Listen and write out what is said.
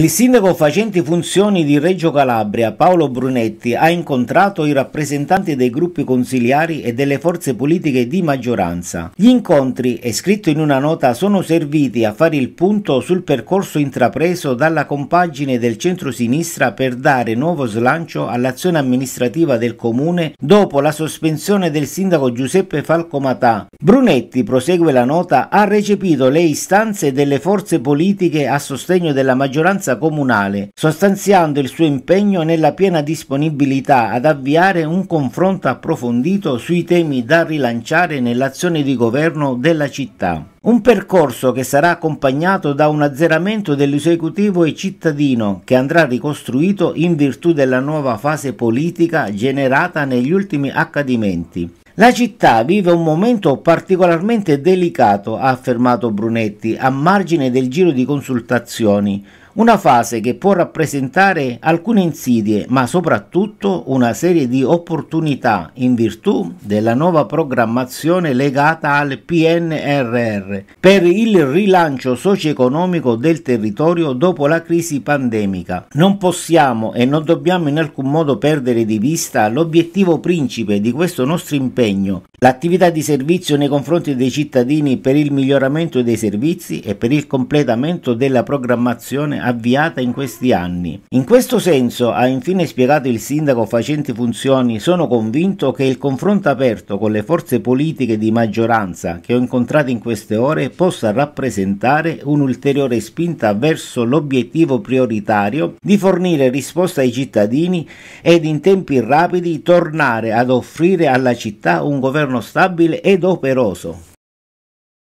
Il sindaco facente funzioni di Reggio Calabria, Paolo Brunetti, ha incontrato i rappresentanti dei gruppi consiliari e delle forze politiche di maggioranza. Gli incontri, è scritto in una nota, sono serviti a fare il punto sul percorso intrapreso dalla compagine del centro-sinistra per dare nuovo slancio all'azione amministrativa del comune dopo la sospensione del sindaco Giuseppe Falcomatà. Brunetti, prosegue la nota, ha recepito le istanze delle forze politiche a sostegno della maggioranza presidenza comunale, sostanziando il suo impegno nella piena disponibilità ad avviare un confronto approfondito sui temi da rilanciare nell'azione di governo della città. Un percorso che sarà accompagnato da un azzeramento dell'esecutivo e cittadino che andrà ricostruito in virtù della nuova fase politica generata negli ultimi accadimenti. La città vive un momento particolarmente delicato, ha affermato Brunetti, a margine del giro di consultazioni, una fase che può rappresentare alcune insidie, ma soprattutto una serie di opportunità in virtù della nuova programmazione legata al PNRR per il rilancio socio-economico del territorio dopo la crisi pandemica. Non possiamo e non dobbiamo in alcun modo perdere di vista l'obiettivo principe di questo nostro impegno, l'attività di servizio nei confronti dei cittadini per il miglioramento dei servizi e per il completamento della programmazione avviata in questi anni. In questo senso, ha infine spiegato il sindaco facente funzioni, sono convinto che il confronto aperto con le forze politiche di maggioranza che ho incontrato in queste ore possa rappresentare un'ulteriore spinta verso l'obiettivo prioritario di fornire risposta ai cittadini ed in tempi rapidi tornare ad offrire alla città un governo stabile ed operoso.